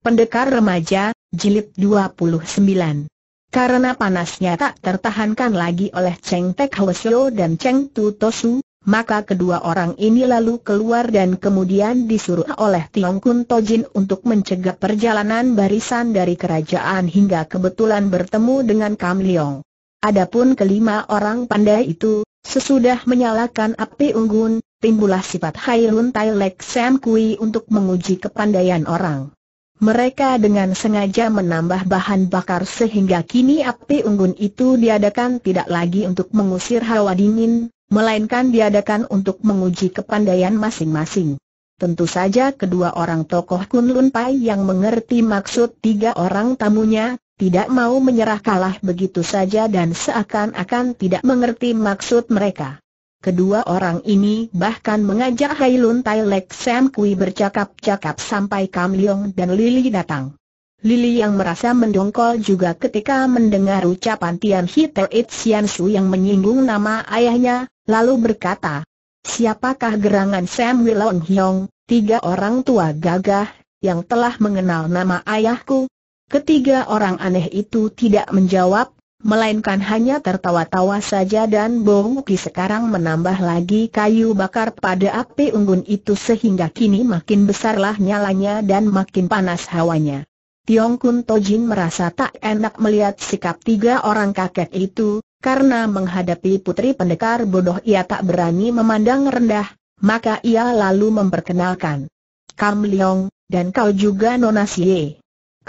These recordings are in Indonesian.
Pendekar Remaja, Jilid 29 Karena panasnya tak tertahankan lagi oleh Cheng Tek Hwesyo dan Cheng Tu Tosu, maka kedua orang ini lalu keluar dan kemudian disuruh oleh Tiong Kun Tojin untuk mencegah perjalanan barisan dari kerajaan hingga kebetulan bertemu dengan Kam Leong. Adapun kelima orang pandai itu, sesudah menyalakan api unggun, timbullah sifat Hai Lun Tai Lek Sam Kui untuk menguji kepandaian orang. Mereka dengan sengaja menambah bahan bakar sehingga kini api unggun itu diadakan tidak lagi untuk mengusir hawa dingin, melainkan diadakan untuk menguji kepandaian masing-masing. Tentu saja kedua orang tokoh Kun Pai yang mengerti maksud tiga orang tamunya, tidak mau menyerah kalah begitu saja dan seakan-akan tidak mengerti maksud mereka. Kedua orang ini bahkan mengajak Hailun Tai Lek Sam Kui bercakap-cakap sampai Kam Leong dan Lili datang. Lili yang merasa mendongkol juga ketika mendengar ucapan Tian Hitel It Sian Su yang menyinggung nama ayahnya, lalu berkata, Siapakah gerangan Sam Wilong, Hyong, tiga orang tua gagah, yang telah mengenal nama ayahku? Ketiga orang aneh itu tidak menjawab, melainkan hanya tertawa-tawa saja dan Bowuki sekarang menambah lagi kayu bakar pada api unggun itu sehingga kini makin besarlah nyalanya dan makin panas hawanya. Tiong Kun Tojin merasa tak enak melihat sikap tiga orang kakek itu, karena menghadapi putri pendekar bodoh ia tak berani memandang rendah, maka ia lalu memperkenalkan. Kam Leong, dan kau juga Nona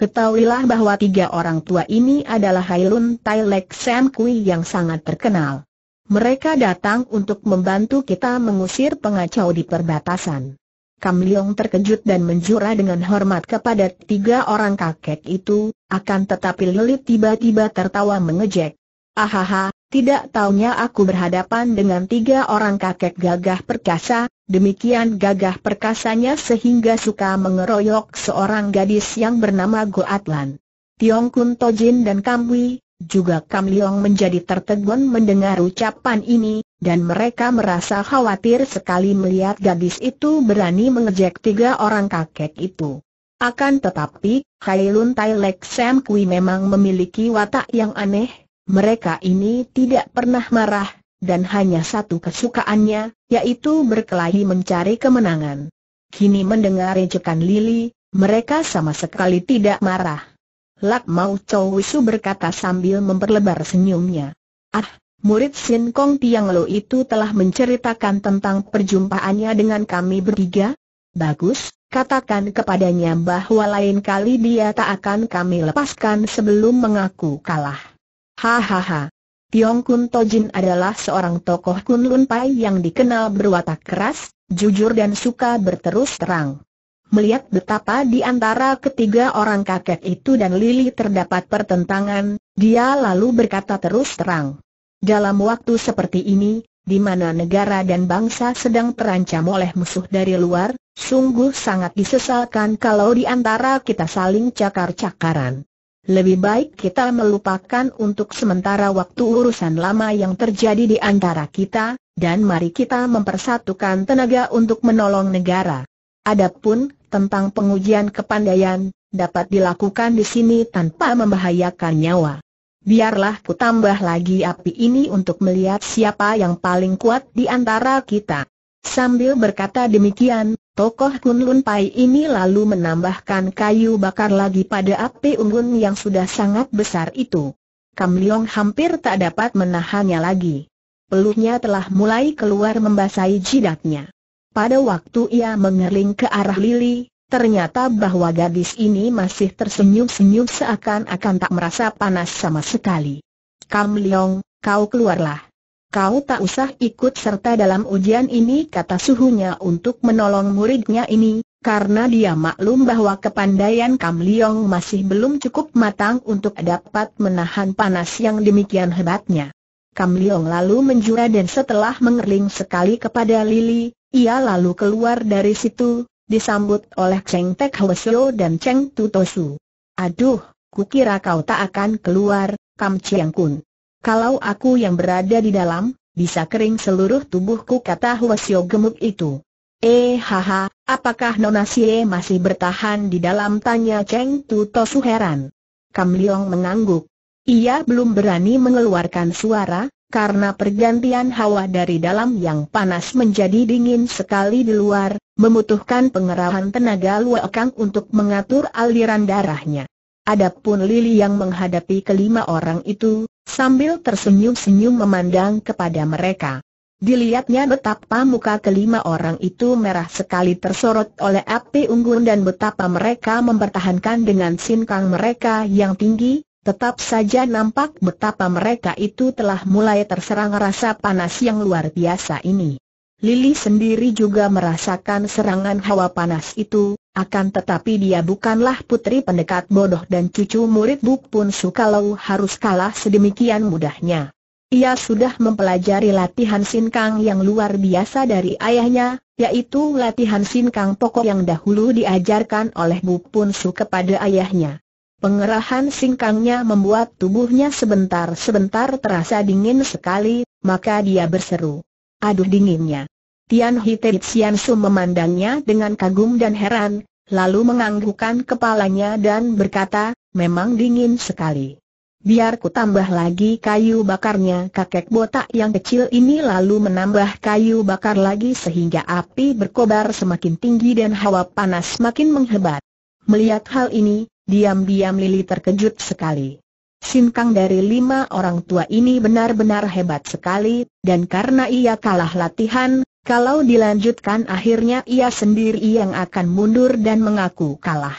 Ketahuilah bahwa tiga orang tua ini adalah Hailun Tai Lek Sam Kui yang sangat terkenal. Mereka datang untuk membantu kita mengusir pengacau di perbatasan. Kam Leong terkejut dan menjura dengan hormat kepada tiga orang kakek itu, akan tetapi Lilit tiba-tiba tertawa mengejek. Ahaha, tidak taunya aku berhadapan dengan tiga orang kakek gagah perkasa, demikian gagah perkasanya sehingga suka mengeroyok seorang gadis yang bernama Goatlan. Tiong Kun Tojin dan Kamwi, juga Kam Liong menjadi tertegun mendengar ucapan ini, dan mereka merasa khawatir sekali melihat gadis itu berani mengejek tiga orang kakek itu. Akan tetapi, Kailun Tai Lek Sam Kui memang memiliki watak yang aneh, mereka ini tidak pernah marah, dan hanya satu kesukaannya, yaitu berkelahi mencari kemenangan. Kini mendengar rejekan Lili, mereka sama sekali tidak marah. Lak Mau Chow Wisu berkata sambil memperlebar senyumnya. Ah, murid Sin Kong Tiang Lo itu telah menceritakan tentang perjumpaannya dengan kami bertiga? Bagus, katakan kepadanya bahwa lain kali dia tak akan kami lepaskan sebelum mengaku kalah. Hahaha. Tiong Kun Tojin adalah seorang tokoh Kunlun Pai yang dikenal berwatak keras, jujur dan suka berterus terang. Melihat betapa di antara ketiga orang kakek itu dan Lily terdapat pertentangan, dia lalu berkata terus terang. Dalam waktu seperti ini, di mana negara dan bangsa sedang terancam oleh musuh dari luar, sungguh sangat disesalkan kalau di antara kita saling cakar-cakaran. Lebih baik kita melupakan untuk sementara waktu urusan lama yang terjadi di antara kita, dan mari kita mempersatukan tenaga untuk menolong negara. Adapun, tentang pengujian kepandaian, dapat dilakukan di sini tanpa membahayakan nyawa. Biarlah ku tambah lagi api ini untuk melihat siapa yang paling kuat di antara kita. Sambil berkata demikian, Tokoh Kunlun Pai ini lalu menambahkan kayu bakar lagi pada api unggun yang sudah sangat besar itu. Kam Leong hampir tak dapat menahannya lagi. Peluknya telah mulai keluar membasahi jidatnya. Pada waktu ia mengering ke arah Lili, ternyata bahwa gadis ini masih tersenyum-senyum seakan-akan tak merasa panas sama sekali. Kam Leong, kau keluarlah. Kau tak usah ikut serta dalam ujian ini kata suhunya untuk menolong muridnya ini, karena dia maklum bahwa kepandaian Kam Liong masih belum cukup matang untuk dapat menahan panas yang demikian hebatnya. Kam Liong lalu menjura dan setelah mengerling sekali kepada Lili, ia lalu keluar dari situ, disambut oleh Cheng Tek Hwesyo dan Cheng Tutosu. Aduh, kukira kau tak akan keluar, Kam Chiang Kun. Kalau aku yang berada di dalam, bisa kering seluruh tubuhku kata Huasio gemuk itu. Eh haha, apakah Nona masih bertahan di dalam tanya Cheng Tu Tosu heran. Kam Leong mengangguk. Ia belum berani mengeluarkan suara, karena pergantian hawa dari dalam yang panas menjadi dingin sekali di luar, membutuhkan pengerahan tenaga luakang untuk mengatur aliran darahnya. Adapun Lili yang menghadapi kelima orang itu, sambil tersenyum-senyum memandang kepada mereka. Dilihatnya betapa muka kelima orang itu merah sekali tersorot oleh api unggun dan betapa mereka mempertahankan dengan sinkang mereka yang tinggi, tetap saja nampak betapa mereka itu telah mulai terserang rasa panas yang luar biasa ini. Lili sendiri juga merasakan serangan hawa panas itu, akan tetapi dia bukanlah putri pendekat bodoh dan cucu murid Buk Pun suka kalau harus kalah sedemikian mudahnya. Ia sudah mempelajari latihan sinkang yang luar biasa dari ayahnya, yaitu latihan sinkang pokok yang dahulu diajarkan oleh Buk Pun Su kepada ayahnya. Pengerahan singkangnya membuat tubuhnya sebentar-sebentar terasa dingin sekali, maka dia berseru. Aduh dinginnya. Tian Hite Tsian Su memandangnya dengan kagum dan heran, lalu menganggukkan kepalanya dan berkata, memang dingin sekali. Biar ku tambah lagi kayu bakarnya kakek botak yang kecil ini lalu menambah kayu bakar lagi sehingga api berkobar semakin tinggi dan hawa panas makin menghebat. Melihat hal ini, diam-diam Lili terkejut sekali. Shin Kang dari lima orang tua ini benar-benar hebat sekali, dan karena ia kalah latihan, kalau dilanjutkan akhirnya ia sendiri yang akan mundur dan mengaku kalah.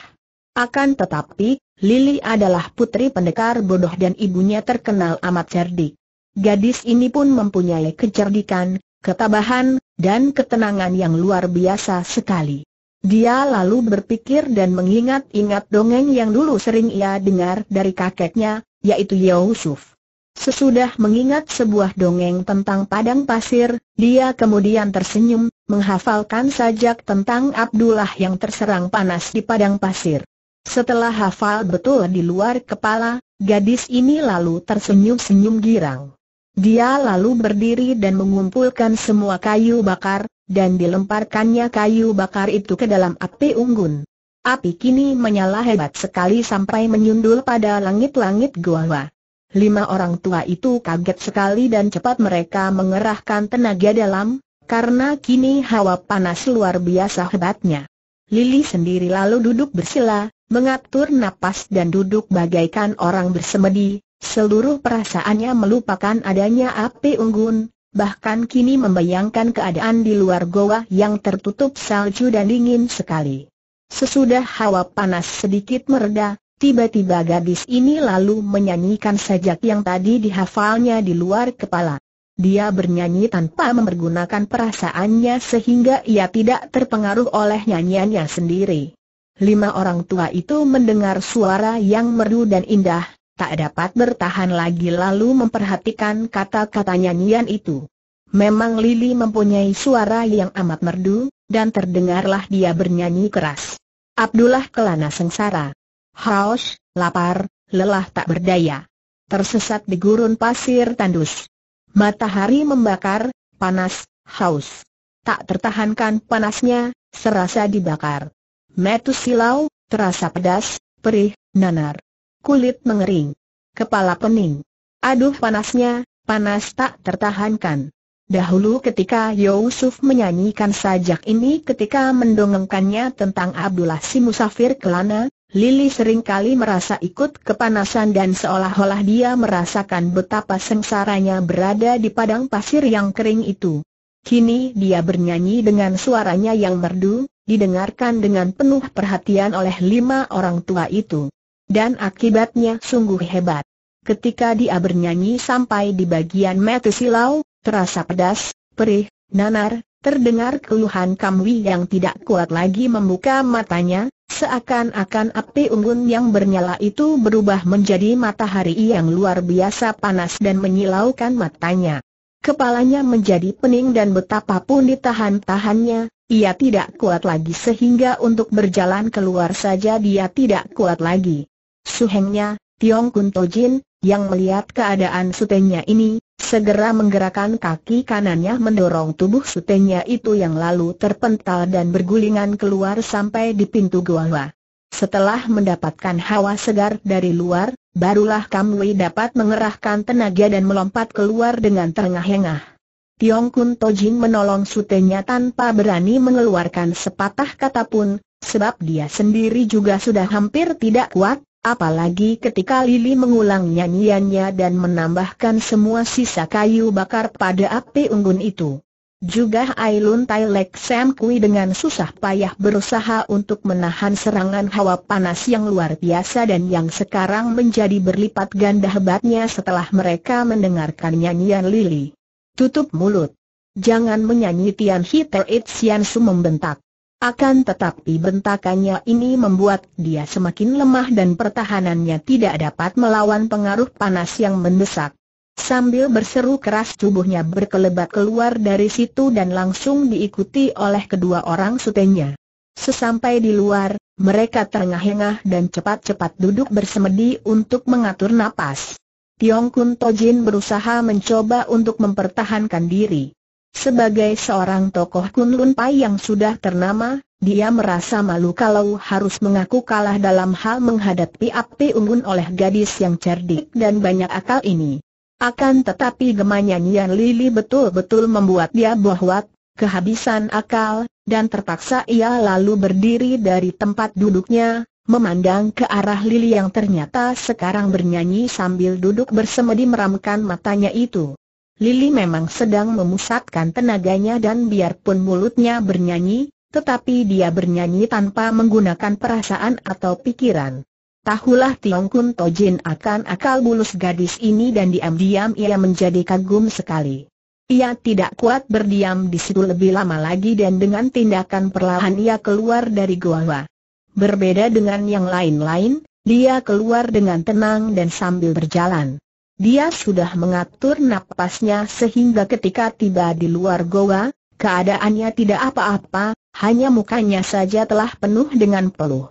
Akan tetapi, Lily adalah putri pendekar bodoh dan ibunya terkenal amat cerdik. Gadis ini pun mempunyai kecerdikan, ketabahan, dan ketenangan yang luar biasa sekali. Dia lalu berpikir dan mengingat-ingat dongeng yang dulu sering ia dengar dari kakeknya, yaitu Yusuf. Sesudah mengingat sebuah dongeng tentang padang pasir, dia kemudian tersenyum, menghafalkan sajak tentang Abdullah yang terserang panas di padang pasir. Setelah hafal betul di luar kepala, gadis ini lalu tersenyum-senyum girang. Dia lalu berdiri dan mengumpulkan semua kayu bakar, dan dilemparkannya kayu bakar itu ke dalam api unggun. Api kini menyala hebat sekali sampai menyundul pada langit-langit gua. Lima orang tua itu kaget sekali dan cepat mereka mengerahkan tenaga dalam, karena kini hawa panas luar biasa hebatnya. Lili sendiri lalu duduk bersila, mengatur napas dan duduk bagaikan orang bersemedi, seluruh perasaannya melupakan adanya api unggun, bahkan kini membayangkan keadaan di luar goa yang tertutup salju dan dingin sekali. Sesudah hawa panas sedikit mereda, tiba-tiba gadis ini lalu menyanyikan sajak yang tadi dihafalnya di luar kepala. Dia bernyanyi tanpa mempergunakan perasaannya sehingga ia tidak terpengaruh oleh nyanyiannya sendiri. Lima orang tua itu mendengar suara yang merdu dan indah, tak dapat bertahan lagi lalu memperhatikan kata-kata nyanyian itu. Memang Lili mempunyai suara yang amat merdu, dan terdengarlah dia bernyanyi keras. Abdullah kelana sengsara. Haus, lapar, lelah tak berdaya. Tersesat di gurun pasir tandus. Matahari membakar, panas, haus. Tak tertahankan panasnya, serasa dibakar. Metusilau silau, terasa pedas, perih, nanar. Kulit mengering. Kepala pening. Aduh panasnya, panas tak tertahankan. Dahulu ketika Yusuf menyanyikan sajak ini ketika mendongengkannya tentang Abdullah si musafir kelana, Lili seringkali merasa ikut kepanasan dan seolah-olah dia merasakan betapa sengsaranya berada di padang pasir yang kering itu. Kini dia bernyanyi dengan suaranya yang merdu, didengarkan dengan penuh perhatian oleh lima orang tua itu. Dan akibatnya sungguh hebat. Ketika dia bernyanyi sampai di bagian mete silau, terasa pedas, perih, nanar, terdengar keluhan Kamwi yang tidak kuat lagi membuka matanya, seakan-akan api unggun yang bernyala itu berubah menjadi matahari yang luar biasa panas dan menyilaukan matanya. Kepalanya menjadi pening dan betapapun ditahan-tahannya, ia tidak kuat lagi sehingga untuk berjalan keluar saja dia tidak kuat lagi. Suhengnya, Tiong Kun Tojin, yang melihat keadaan sutenya ini, Segera menggerakkan kaki kanannya mendorong tubuh sutenya itu yang lalu terpental dan bergulingan keluar sampai di pintu gua. Setelah mendapatkan hawa segar dari luar, barulah Kamui dapat mengerahkan tenaga dan melompat keluar dengan terengah-engah. Tiong Kun Tojin menolong sutenya tanpa berani mengeluarkan sepatah kata pun, sebab dia sendiri juga sudah hampir tidak kuat, Apalagi ketika Lili mengulang nyanyiannya dan menambahkan semua sisa kayu bakar pada api unggun itu. Juga Ailun Tai Lek Sam Kui dengan susah payah berusaha untuk menahan serangan hawa panas yang luar biasa dan yang sekarang menjadi berlipat ganda hebatnya setelah mereka mendengarkan nyanyian Lili. Tutup mulut. Jangan menyanyi Tian Ter It Sian Su membentak. Akan tetapi bentakannya ini membuat dia semakin lemah dan pertahanannya tidak dapat melawan pengaruh panas yang mendesak. Sambil berseru keras tubuhnya berkelebat keluar dari situ dan langsung diikuti oleh kedua orang sutenya. Sesampai di luar, mereka terengah-engah dan cepat-cepat duduk bersemedi untuk mengatur napas. Tiong Kun Tojin berusaha mencoba untuk mempertahankan diri. Sebagai seorang tokoh Kunlun Pai yang sudah ternama, dia merasa malu kalau harus mengaku kalah dalam hal menghadapi api unggun oleh gadis yang cerdik dan banyak akal ini. Akan tetapi gemanya Nian Lili betul-betul membuat dia bohwat, kehabisan akal, dan terpaksa ia lalu berdiri dari tempat duduknya, memandang ke arah Lili yang ternyata sekarang bernyanyi sambil duduk bersemedi meramkan matanya itu. Lili memang sedang memusatkan tenaganya dan biarpun mulutnya bernyanyi, tetapi dia bernyanyi tanpa menggunakan perasaan atau pikiran. Tahulah Tiong Kun Tojin akan akal bulus gadis ini dan diam-diam ia menjadi kagum sekali. Ia tidak kuat berdiam di situ lebih lama lagi dan dengan tindakan perlahan ia keluar dari gua. Berbeda dengan yang lain-lain, dia keluar dengan tenang dan sambil berjalan. Dia sudah mengatur napasnya sehingga ketika tiba di luar goa, keadaannya tidak apa-apa, hanya mukanya saja telah penuh dengan peluh.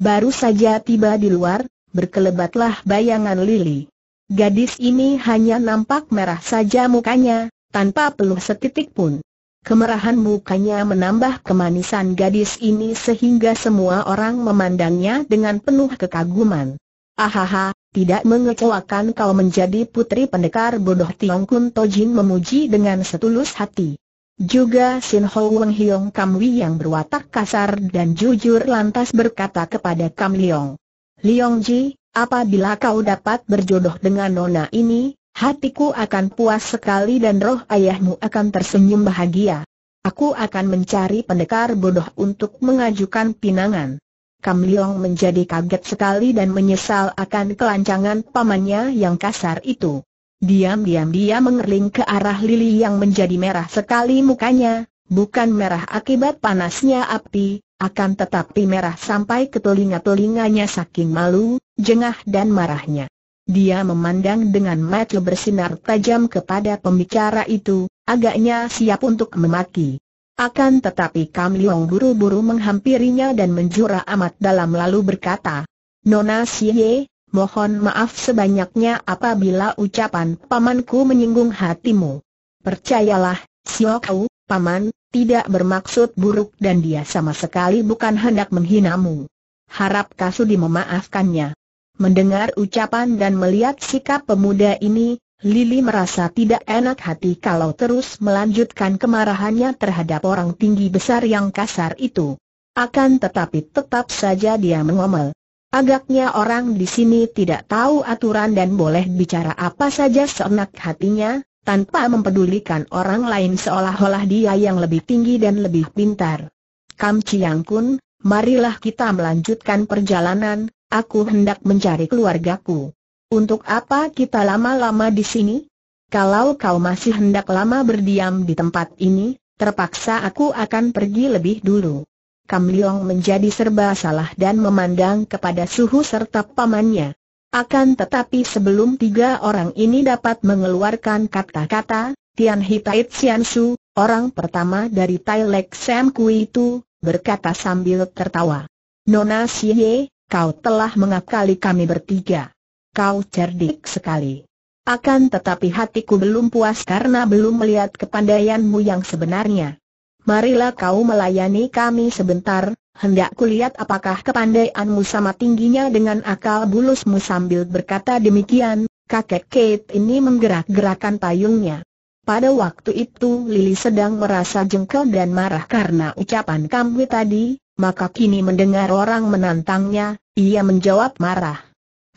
Baru saja tiba di luar, berkelebatlah bayangan Lili. Gadis ini hanya nampak merah saja mukanya, tanpa peluh setitik pun. Kemerahan mukanya menambah kemanisan gadis ini sehingga semua orang memandangnya dengan penuh kekaguman. Ahaha, tidak mengecewakan kau menjadi putri pendekar bodoh Tiong Kun Tojin memuji dengan setulus hati. Juga Sin Ho Wang Hiong Kam Wi yang berwatak kasar dan jujur lantas berkata kepada Kam Leong. Leong Ji, apabila kau dapat berjodoh dengan nona ini, hatiku akan puas sekali dan roh ayahmu akan tersenyum bahagia. Aku akan mencari pendekar bodoh untuk mengajukan pinangan. Kam Leong menjadi kaget sekali dan menyesal akan kelancangan pamannya yang kasar itu. Diam-diam dia mengerling ke arah Lili yang menjadi merah sekali mukanya, bukan merah akibat panasnya api, akan tetapi merah sampai ke telinga-telinganya saking malu, jengah dan marahnya. Dia memandang dengan mata bersinar tajam kepada pembicara itu, agaknya siap untuk memaki. Akan tetapi Kam Leong buru-buru menghampirinya dan menjura amat dalam lalu berkata, Nona Xie, mohon maaf sebanyaknya apabila ucapan pamanku menyinggung hatimu. Percayalah, Kau, paman, tidak bermaksud buruk dan dia sama sekali bukan hendak menghinamu. Harap Kasudi memaafkannya. Mendengar ucapan dan melihat sikap pemuda ini, Lili merasa tidak enak hati kalau terus melanjutkan kemarahannya terhadap orang tinggi besar yang kasar itu. Akan tetapi tetap saja dia mengomel. Agaknya orang di sini tidak tahu aturan dan boleh bicara apa saja seenak hatinya, tanpa mempedulikan orang lain seolah-olah dia yang lebih tinggi dan lebih pintar. Kam Chiang Kun, marilah kita melanjutkan perjalanan, aku hendak mencari keluargaku. Untuk apa kita lama-lama di sini? Kalau kau masih hendak lama berdiam di tempat ini, terpaksa aku akan pergi lebih dulu. Kam Liong menjadi serba salah dan memandang kepada suhu serta pamannya. Akan tetapi sebelum tiga orang ini dapat mengeluarkan kata-kata, Tian Hitait Sian Su, orang pertama dari Tai Lek Sam Kui itu, berkata sambil tertawa. Nona Xie, kau telah mengakali kami bertiga kau cerdik sekali. Akan tetapi hatiku belum puas karena belum melihat kepandaianmu yang sebenarnya. Marilah kau melayani kami sebentar, hendak kulihat apakah kepandaianmu sama tingginya dengan akal bulusmu sambil berkata demikian, kakek Kate ini menggerak-gerakan payungnya. Pada waktu itu Lily sedang merasa jengkel dan marah karena ucapan kamu tadi, maka kini mendengar orang menantangnya, ia menjawab marah.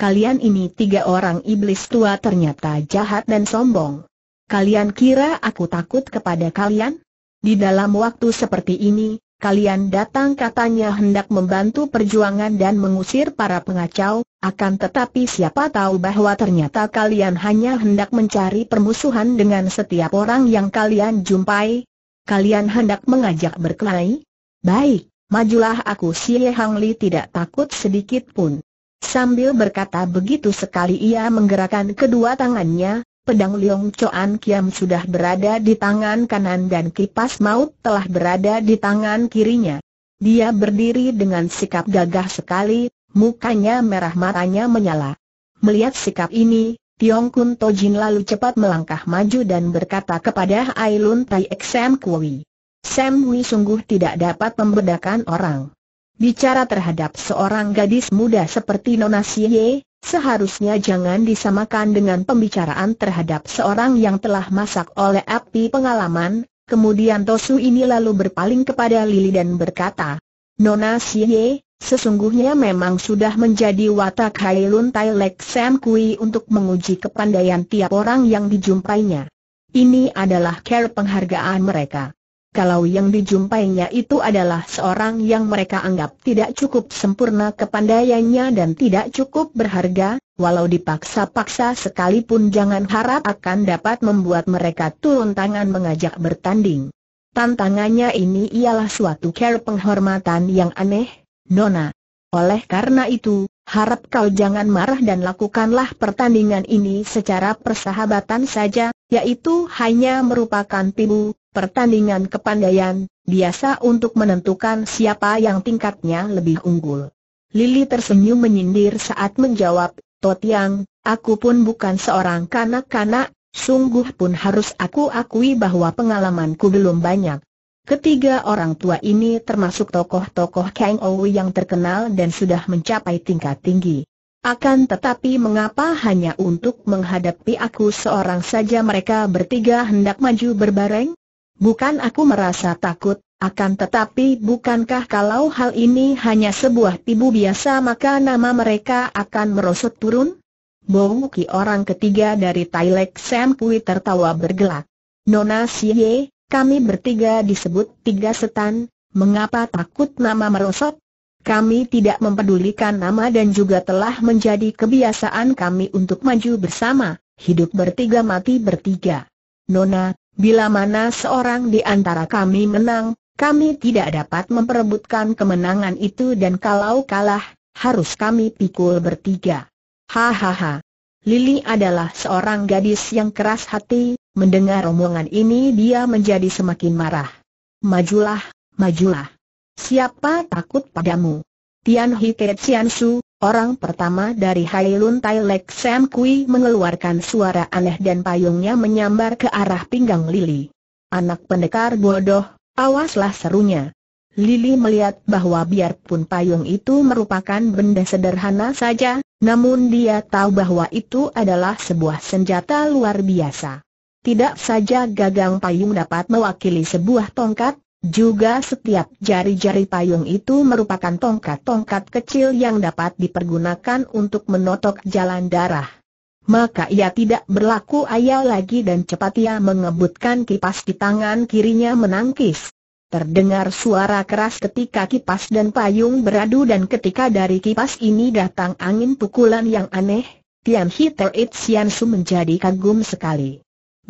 Kalian ini tiga orang iblis tua ternyata jahat dan sombong. Kalian kira aku takut kepada kalian? Di dalam waktu seperti ini, kalian datang katanya hendak membantu perjuangan dan mengusir para pengacau, akan tetapi siapa tahu bahwa ternyata kalian hanya hendak mencari permusuhan dengan setiap orang yang kalian jumpai. Kalian hendak mengajak berkelahi? Baik, majulah aku Xie Hang Li tidak takut sedikit pun. Sambil berkata begitu sekali ia menggerakkan kedua tangannya, pedang Liong Choan Kiam sudah berada di tangan kanan dan kipas maut telah berada di tangan kirinya. Dia berdiri dengan sikap gagah sekali, mukanya merah matanya menyala. Melihat sikap ini, Tiong Kun Tojin lalu cepat melangkah maju dan berkata kepada Ailun Tai Xem Kui. Sam Hui sungguh tidak dapat membedakan orang. Bicara terhadap seorang gadis muda seperti Nona Xie, seharusnya jangan disamakan dengan pembicaraan terhadap seorang yang telah masak oleh api pengalaman. Kemudian Tosu ini lalu berpaling kepada Lili dan berkata, Nona Xie, sesungguhnya memang sudah menjadi watak Hailun Tai Lek Sam Kui untuk menguji kepandaian tiap orang yang dijumpainya. Ini adalah care penghargaan mereka kalau yang dijumpainya itu adalah seorang yang mereka anggap tidak cukup sempurna kepandaiannya dan tidak cukup berharga, walau dipaksa-paksa sekalipun jangan harap akan dapat membuat mereka turun tangan mengajak bertanding. Tantangannya ini ialah suatu care penghormatan yang aneh, Nona. Oleh karena itu, harap kau jangan marah dan lakukanlah pertandingan ini secara persahabatan saja, yaitu hanya merupakan tibu, pertandingan kepandaian, biasa untuk menentukan siapa yang tingkatnya lebih unggul. Lili tersenyum menyindir saat menjawab, Totiang, aku pun bukan seorang kanak-kanak, sungguh pun harus aku akui bahwa pengalamanku belum banyak. Ketiga orang tua ini termasuk tokoh-tokoh Kang Owi yang terkenal dan sudah mencapai tingkat tinggi. Akan tetapi mengapa hanya untuk menghadapi aku seorang saja mereka bertiga hendak maju berbareng? Bukan aku merasa takut, akan tetapi bukankah kalau hal ini hanya sebuah tibu biasa maka nama mereka akan merosot turun? Bongki orang ketiga dari Tailek Sam Pui tertawa bergelak. Nona Siye, kami bertiga disebut tiga setan, mengapa takut nama merosot? Kami tidak mempedulikan nama dan juga telah menjadi kebiasaan kami untuk maju bersama, hidup bertiga mati bertiga. Nona, Bila mana seorang di antara kami menang, kami tidak dapat memperebutkan kemenangan itu dan kalau kalah, harus kami pikul bertiga. Hahaha. Lili adalah seorang gadis yang keras hati, mendengar omongan ini dia menjadi semakin marah. Majulah, majulah. Siapa takut padamu? Tian Ke Tian Su, orang pertama dari Hailun Tai Lek Sam Kui mengeluarkan suara aneh dan payungnya menyambar ke arah pinggang Lili. Anak pendekar bodoh, awaslah serunya. Lili melihat bahwa biarpun payung itu merupakan benda sederhana saja, namun dia tahu bahwa itu adalah sebuah senjata luar biasa. Tidak saja gagang payung dapat mewakili sebuah tongkat, juga setiap jari-jari payung itu merupakan tongkat-tongkat kecil yang dapat dipergunakan untuk menotok jalan darah. Maka ia tidak berlaku ayal lagi dan cepat ia mengebutkan kipas di tangan kirinya menangkis. Terdengar suara keras ketika kipas dan payung beradu dan ketika dari kipas ini datang angin pukulan yang aneh, Tian Hi Terit Sian Su menjadi kagum sekali.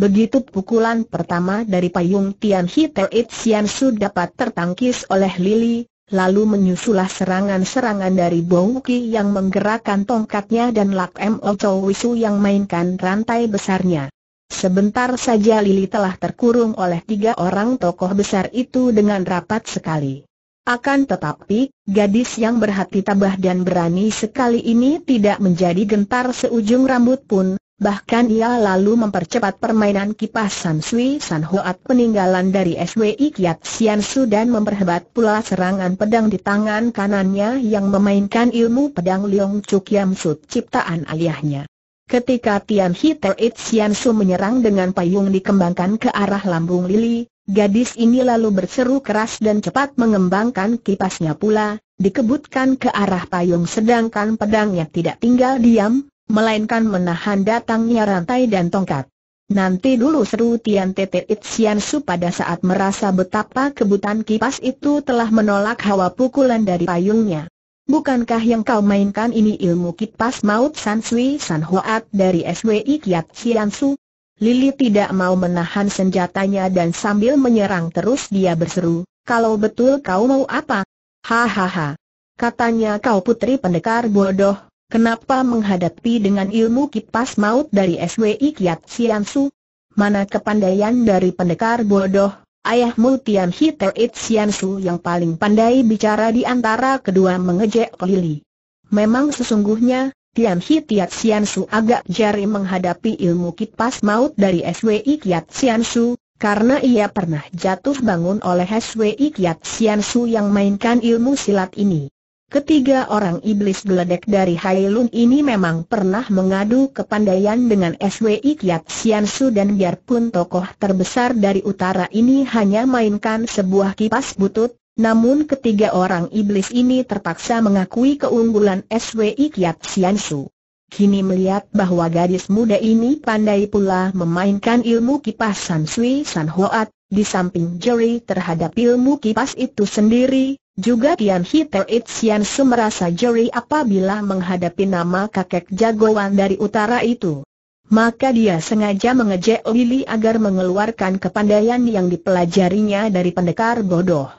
Begitu pukulan pertama dari payung Tian Hite Sian Su dapat tertangkis oleh Lily, lalu menyusulah serangan-serangan dari Bong Ki yang menggerakkan tongkatnya dan Lak M. Chow Wisu yang mainkan rantai besarnya. Sebentar saja Lily telah terkurung oleh tiga orang tokoh besar itu dengan rapat sekali. Akan tetapi, gadis yang berhati tabah dan berani sekali ini tidak menjadi gentar seujung rambut pun, Bahkan ia lalu mempercepat permainan kipas San Sui San Hoat peninggalan dari SWI Kiat Sian Su dan memperhebat pula serangan pedang di tangan kanannya yang memainkan ilmu pedang Leong Chuk Yam ciptaan ayahnya. Ketika Tian Hiter It Sian Su menyerang dengan payung dikembangkan ke arah lambung Lili, gadis ini lalu berseru keras dan cepat mengembangkan kipasnya pula, dikebutkan ke arah payung sedangkan pedangnya tidak tinggal diam, melainkan menahan datangnya rantai dan tongkat. Nanti dulu seru Tian Tete Xiansu Su pada saat merasa betapa kebutan kipas itu telah menolak hawa pukulan dari payungnya. Bukankah yang kau mainkan ini ilmu kipas maut San Sui San Hoat dari SWI Kiat Sian Su? Lili tidak mau menahan senjatanya dan sambil menyerang terus dia berseru, kalau betul kau mau apa? Hahaha. Katanya kau putri pendekar bodoh, Kenapa menghadapi dengan ilmu kipas maut dari SWI Kiat Su? Mana kepandaian dari pendekar bodoh, ayahmu Tian Hiter It Siansu yang paling pandai bicara di antara kedua mengejek Lili. Memang sesungguhnya, Tian Sian Siansu agak jari menghadapi ilmu kipas maut dari SWI Kiat Su karena ia pernah jatuh bangun oleh SWI Kiat Su yang mainkan ilmu silat ini. Ketiga orang iblis geledek dari Hailun ini memang pernah mengadu kepandaian dengan SWI Kiat Siansu dan biarpun tokoh terbesar dari utara ini hanya mainkan sebuah kipas butut, namun ketiga orang iblis ini terpaksa mengakui keunggulan SWI Kiat Siansu. Kini melihat bahwa gadis muda ini pandai pula memainkan ilmu kipas Sansui Sanhoat, di samping Jerry terhadap ilmu kipas itu sendiri, juga Kian Hiter Itzian Su merasa Jerry apabila menghadapi nama kakek jagoan dari utara itu. Maka dia sengaja mengejek Lily agar mengeluarkan kepandaian yang dipelajarinya dari pendekar bodoh.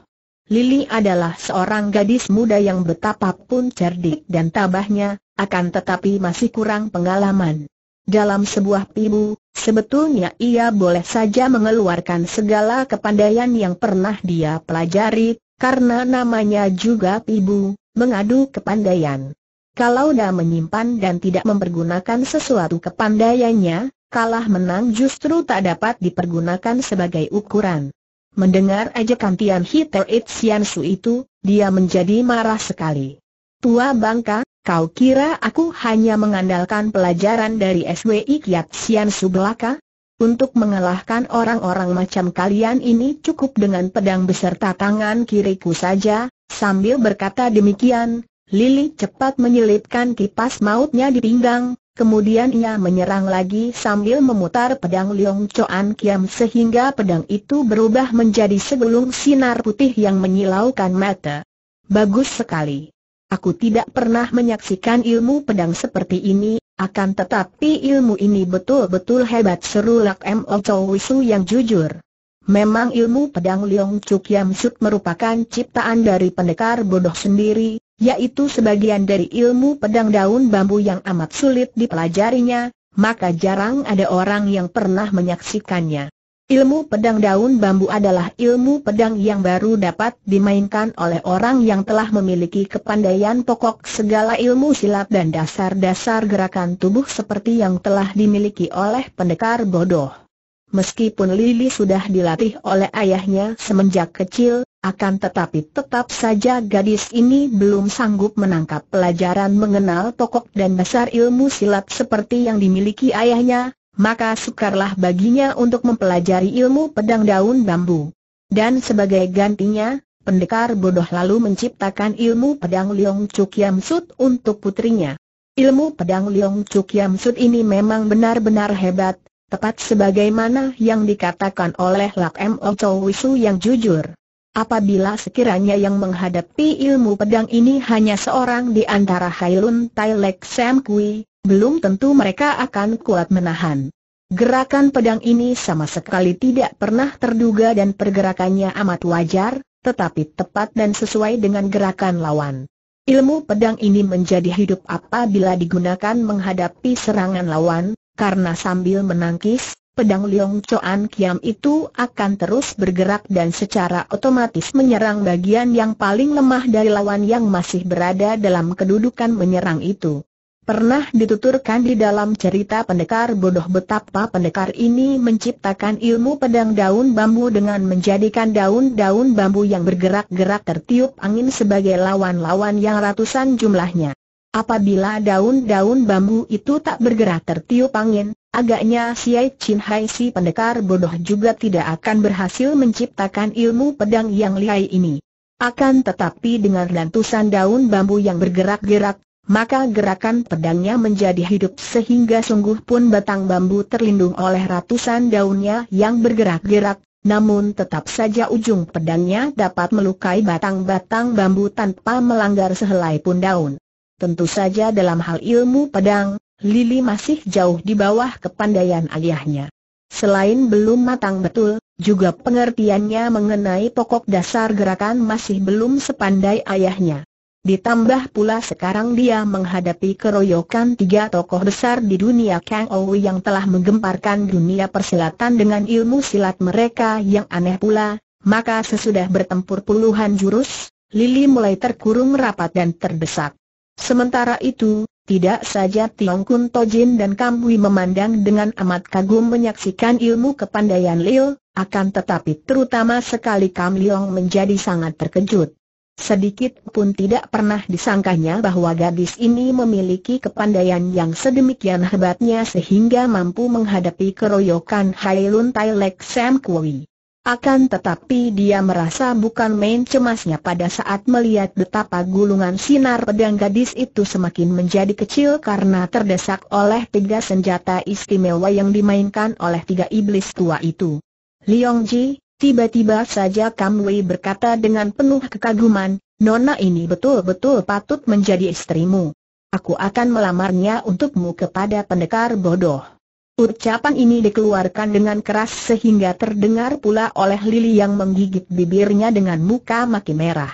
Lily adalah seorang gadis muda yang betapapun cerdik dan tabahnya, akan tetapi masih kurang pengalaman. Dalam sebuah pibu, sebetulnya ia boleh saja mengeluarkan segala kepandaian yang pernah dia pelajari, karena namanya juga pibu, mengadu kepandaian. Kalau dah menyimpan dan tidak mempergunakan sesuatu kepandaiannya, kalah menang justru tak dapat dipergunakan sebagai ukuran. Mendengar ajakan Tian Hiter Su itu, dia menjadi marah sekali. Tua bangka, Kau kira aku hanya mengandalkan pelajaran dari SWI Kiat Sian Subelaka? Untuk mengalahkan orang-orang macam kalian ini cukup dengan pedang beserta tangan kiriku saja, sambil berkata demikian, Lili cepat menyelipkan kipas mautnya di pinggang, kemudian ia menyerang lagi sambil memutar pedang Liong Choan Kiam sehingga pedang itu berubah menjadi segulung sinar putih yang menyilaukan mata. Bagus sekali. Aku tidak pernah menyaksikan ilmu pedang seperti ini, akan tetapi ilmu ini betul-betul hebat seru Lak Mo Chow yang jujur. Memang ilmu pedang Leong Chuk Yam Suk merupakan ciptaan dari pendekar bodoh sendiri, yaitu sebagian dari ilmu pedang daun bambu yang amat sulit dipelajarinya, maka jarang ada orang yang pernah menyaksikannya. Ilmu pedang daun bambu adalah ilmu pedang yang baru dapat dimainkan oleh orang yang telah memiliki kepandaian pokok segala ilmu silat dan dasar-dasar gerakan tubuh seperti yang telah dimiliki oleh pendekar bodoh. Meskipun Lili sudah dilatih oleh ayahnya semenjak kecil, akan tetapi tetap saja gadis ini belum sanggup menangkap pelajaran mengenal pokok dan dasar ilmu silat seperti yang dimiliki ayahnya, maka sukarlah baginya untuk mempelajari ilmu pedang daun bambu. Dan sebagai gantinya, pendekar bodoh lalu menciptakan ilmu pedang Liong Chuk Yam Sut untuk putrinya. Ilmu pedang Liong Chuk Yam Sut ini memang benar-benar hebat, tepat sebagaimana yang dikatakan oleh Lak M. O. Oh Chow Wisu yang jujur. Apabila sekiranya yang menghadapi ilmu pedang ini hanya seorang di antara Hailun Tai Lek Sam Kui, belum tentu mereka akan kuat menahan. Gerakan pedang ini sama sekali tidak pernah terduga dan pergerakannya amat wajar, tetapi tepat dan sesuai dengan gerakan lawan. Ilmu pedang ini menjadi hidup apabila digunakan menghadapi serangan lawan, karena sambil menangkis, pedang Liong Choan Kiam itu akan terus bergerak dan secara otomatis menyerang bagian yang paling lemah dari lawan yang masih berada dalam kedudukan menyerang itu. Pernah dituturkan di dalam cerita pendekar bodoh betapa pendekar ini menciptakan ilmu pedang daun bambu dengan menjadikan daun-daun bambu yang bergerak-gerak tertiup angin sebagai lawan-lawan yang ratusan jumlahnya. Apabila daun-daun bambu itu tak bergerak tertiup angin, agaknya Siai Chin Hai si pendekar bodoh juga tidak akan berhasil menciptakan ilmu pedang yang lihai ini. Akan tetapi dengan lantusan daun bambu yang bergerak-gerak, maka gerakan pedangnya menjadi hidup sehingga sungguh pun batang bambu terlindung oleh ratusan daunnya yang bergerak-gerak, namun tetap saja ujung pedangnya dapat melukai batang-batang bambu tanpa melanggar sehelai pun daun. Tentu saja dalam hal ilmu pedang, Lili masih jauh di bawah kepandaian ayahnya. Selain belum matang betul, juga pengertiannya mengenai pokok dasar gerakan masih belum sepandai ayahnya. Ditambah pula sekarang dia menghadapi keroyokan tiga tokoh besar di dunia Kang Ou yang telah menggemparkan dunia persilatan dengan ilmu silat mereka yang aneh pula, maka sesudah bertempur puluhan jurus, Lili mulai terkurung rapat dan terdesak. Sementara itu, tidak saja Tiong Kun Tojin dan Kam memandang dengan amat kagum menyaksikan ilmu kepandaian Lil akan tetapi terutama sekali Kam Leong menjadi sangat terkejut. Sedikit pun tidak pernah disangkanya bahwa gadis ini memiliki kepandaian yang sedemikian hebatnya sehingga mampu menghadapi keroyokan Hailun Tai Lek Sam Kui. Akan tetapi dia merasa bukan main cemasnya pada saat melihat betapa gulungan sinar pedang gadis itu semakin menjadi kecil karena terdesak oleh tiga senjata istimewa yang dimainkan oleh tiga iblis tua itu. Liong Ji, Tiba-tiba saja Kam Wei berkata dengan penuh kekaguman, Nona ini betul-betul patut menjadi istrimu. Aku akan melamarnya untukmu kepada pendekar bodoh. Ucapan ini dikeluarkan dengan keras sehingga terdengar pula oleh Lili yang menggigit bibirnya dengan muka maki merah.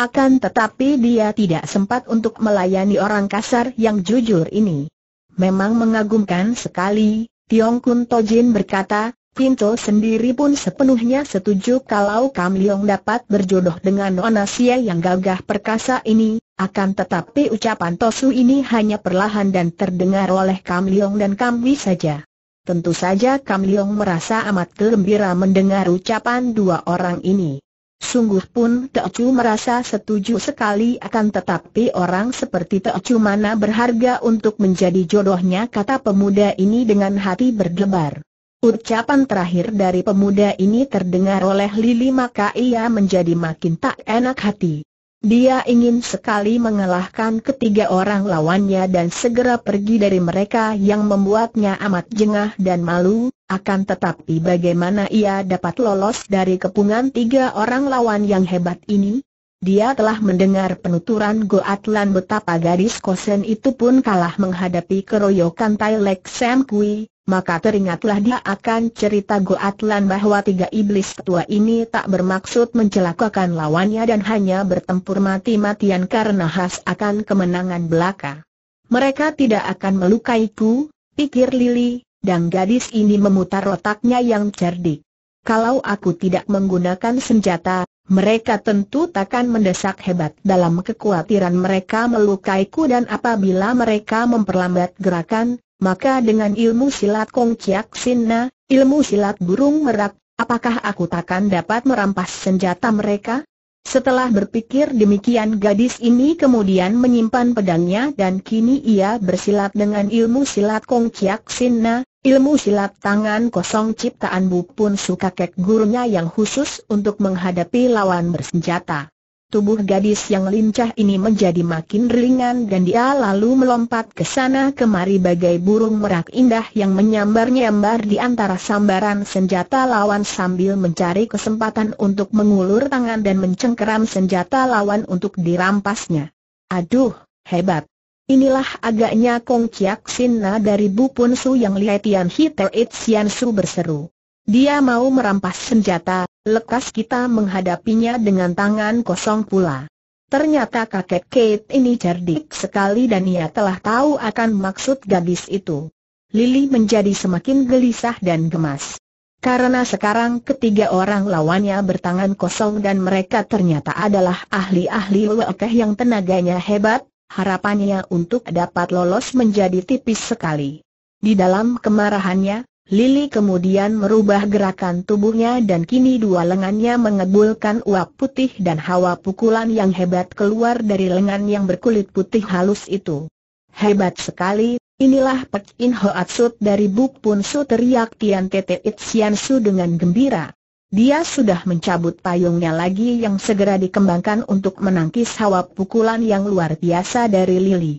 Akan tetapi dia tidak sempat untuk melayani orang kasar yang jujur ini. Memang mengagumkan sekali, Tiong Kun Tojin berkata, Pinto sendiri pun sepenuhnya setuju kalau Kam Leong dapat berjodoh dengan Nona Sia yang gagah perkasa ini, akan tetapi ucapan Tosu ini hanya perlahan dan terdengar oleh Kam Leong dan Kam Wi saja. Tentu saja Kam Leong merasa amat gembira mendengar ucapan dua orang ini. Sungguh pun Teocu merasa setuju sekali akan tetapi orang seperti Teocu mana berharga untuk menjadi jodohnya kata pemuda ini dengan hati berdebar. Ucapan terakhir dari pemuda ini terdengar oleh Lili maka ia menjadi makin tak enak hati. Dia ingin sekali mengalahkan ketiga orang lawannya dan segera pergi dari mereka yang membuatnya amat jengah dan malu, akan tetapi bagaimana ia dapat lolos dari kepungan tiga orang lawan yang hebat ini? Dia telah mendengar penuturan Goatlan betapa gadis kosen itu pun kalah menghadapi keroyokan Tai Lek Sam Kui, maka teringatlah dia akan cerita Goatlan bahwa tiga iblis tua ini tak bermaksud mencelakakan lawannya dan hanya bertempur mati-matian karena khas akan kemenangan belaka. Mereka tidak akan melukaiku, pikir Lili, dan gadis ini memutar otaknya yang cerdik. Kalau aku tidak menggunakan senjata, mereka tentu takkan mendesak hebat dalam kekhawatiran mereka melukaiku dan apabila mereka memperlambat gerakan, maka dengan ilmu silat Kong Kiak Sinna, ilmu silat burung merak, apakah aku takkan dapat merampas senjata mereka? Setelah berpikir demikian gadis ini kemudian menyimpan pedangnya dan kini ia bersilat dengan ilmu silat Kong Kiak Sinna, Ilmu silat tangan kosong ciptaan Bu Pun suka kek gurunya yang khusus untuk menghadapi lawan bersenjata. Tubuh gadis yang lincah ini menjadi makin ringan dan dia lalu melompat ke sana kemari bagai burung merak indah yang menyambar-nyambar di antara sambaran senjata lawan sambil mencari kesempatan untuk mengulur tangan dan mencengkeram senjata lawan untuk dirampasnya. Aduh, hebat. Inilah agaknya Kong Chiak Sinna dari Bupun Su yang lihat Lietian Hiter Sian Su berseru. Dia mau merampas senjata, lekas kita menghadapinya dengan tangan kosong pula. Ternyata kakek Kate ini cerdik sekali dan ia telah tahu akan maksud gadis itu. Lily menjadi semakin gelisah dan gemas. Karena sekarang ketiga orang lawannya bertangan kosong dan mereka ternyata adalah ahli-ahli wekeh yang tenaganya hebat, harapannya untuk dapat lolos menjadi tipis sekali. Di dalam kemarahannya, Lili kemudian merubah gerakan tubuhnya dan kini dua lengannya mengebulkan uap putih dan hawa pukulan yang hebat keluar dari lengan yang berkulit putih halus itu. Hebat sekali, inilah Pek In Hoat Sut dari Buk Pun Su teriak Tian Tete It Sian Su dengan gembira. Dia sudah mencabut payungnya lagi yang segera dikembangkan untuk menangkis hawa pukulan yang luar biasa dari Lili.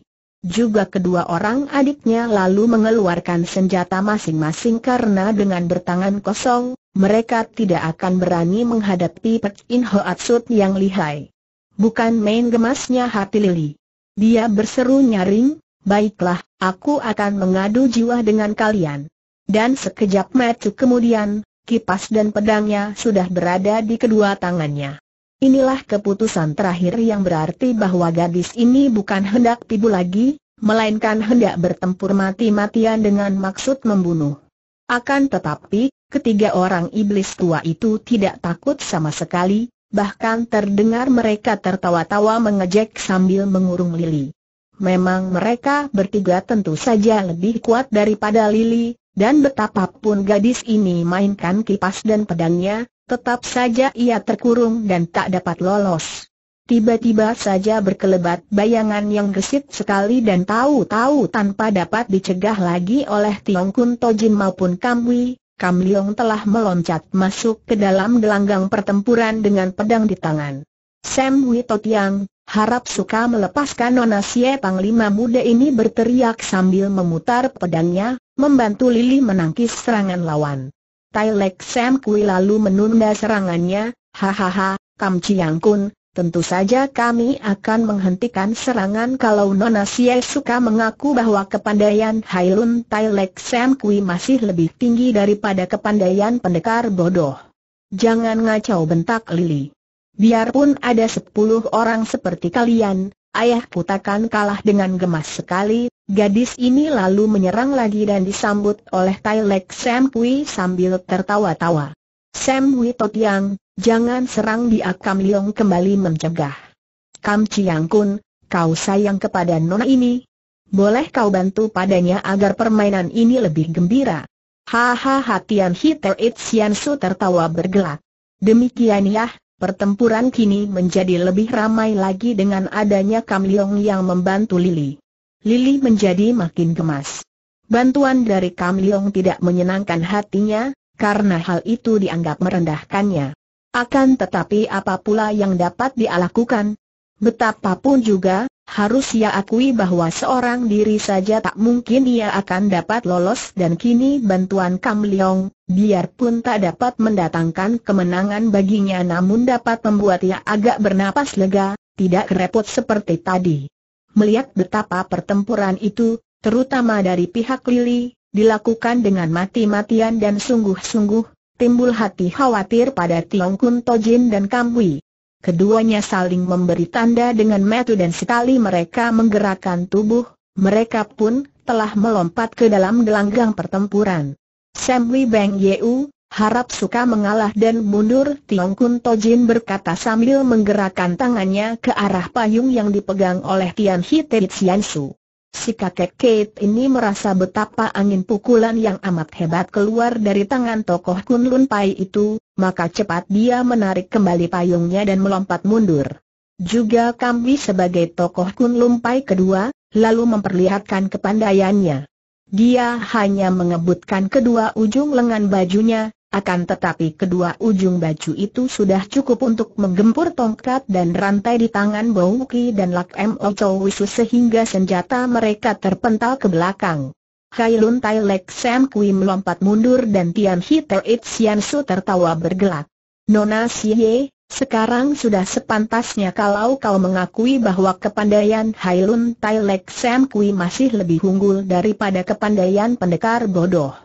Juga kedua orang adiknya lalu mengeluarkan senjata masing-masing karena dengan bertangan kosong, mereka tidak akan berani menghadapi Pek In ho Atsut yang lihai. Bukan main gemasnya hati Lili. Dia berseru nyaring, baiklah, aku akan mengadu jiwa dengan kalian. Dan sekejap mata kemudian, kipas dan pedangnya sudah berada di kedua tangannya. Inilah keputusan terakhir yang berarti bahwa gadis ini bukan hendak pibu lagi, melainkan hendak bertempur mati-matian dengan maksud membunuh. Akan tetapi, ketiga orang iblis tua itu tidak takut sama sekali, bahkan terdengar mereka tertawa-tawa mengejek sambil mengurung Lili. Memang mereka bertiga tentu saja lebih kuat daripada Lili, dan betapapun gadis ini mainkan kipas dan pedangnya, Tetap saja ia terkurung dan tak dapat lolos. Tiba-tiba saja berkelebat bayangan yang gesit sekali dan tahu-tahu tanpa dapat dicegah lagi oleh Tiong Kun Tojin maupun Kam Wi, Kam Leong telah meloncat masuk ke dalam gelanggang pertempuran dengan pedang di tangan. Sam Wito Totiang, harap suka melepaskan Nona Sie Panglima muda ini berteriak sambil memutar pedangnya, membantu Lili menangkis serangan lawan. Tai Sam Kui lalu menunda serangannya, hahaha, Kam Chiang Kun, tentu saja kami akan menghentikan serangan kalau Nona Xie suka mengaku bahwa kepandaian Hailun Tai Sam Kui masih lebih tinggi daripada kepandaian pendekar bodoh. Jangan ngacau bentak Lili. Biarpun ada sepuluh orang seperti kalian, Ayah takkan kalah dengan gemas sekali, gadis ini lalu menyerang lagi dan disambut oleh Tai Lek Sam Pui sambil tertawa-tawa. Sam Hui Totiang, jangan serang dia Kam Leong kembali mencegah. Kam Chiang Kun, kau sayang kepada nona ini. Boleh kau bantu padanya agar permainan ini lebih gembira. Hahaha Tian Hi It Sian Su tertawa bergelak. Demikian ya, Pertempuran kini menjadi lebih ramai lagi dengan adanya Kam Leong yang membantu Lili. Lili menjadi makin gemas. Bantuan dari Kam Leong tidak menyenangkan hatinya, karena hal itu dianggap merendahkannya. Akan tetapi apa pula yang dapat dia lakukan, Betapapun juga, harus ia akui bahwa seorang diri saja tak mungkin ia akan dapat lolos dan kini bantuan Kam Leong, biarpun tak dapat mendatangkan kemenangan baginya namun dapat membuat ia agak bernapas lega, tidak repot seperti tadi. Melihat betapa pertempuran itu, terutama dari pihak Lili, dilakukan dengan mati-matian dan sungguh-sungguh, timbul hati khawatir pada Tiong Kun Tojin dan Kamui. Keduanya saling memberi tanda dengan metu dan sekali mereka menggerakkan tubuh, mereka pun telah melompat ke dalam gelanggang pertempuran. Sam Wei Beng Yeu, harap suka mengalah dan mundur Tiong Kun Tojin berkata sambil menggerakkan tangannya ke arah payung yang dipegang oleh Tian Hite Tsian Su. Si kakek Kate ini merasa betapa angin pukulan yang amat hebat keluar dari tangan tokoh Kun Lun Pai itu, maka cepat dia menarik kembali payungnya dan melompat mundur. Juga Kambi sebagai tokoh kun lumpai kedua, lalu memperlihatkan kepandaiannya. Dia hanya mengebutkan kedua ujung lengan bajunya, akan tetapi kedua ujung baju itu sudah cukup untuk menggempur tongkat dan rantai di tangan Bouki dan Lak M. Wisu sehingga senjata mereka terpental ke belakang. Kai Lun Tai Lek Sam Kui melompat mundur dan Tian Hi It Sian Su tertawa bergelak. Nona Xie, sekarang sudah sepantasnya kalau kau mengakui bahwa kepandaian Hailun Lun Tai Lek Sam Kui masih lebih unggul daripada kepandaian pendekar bodoh.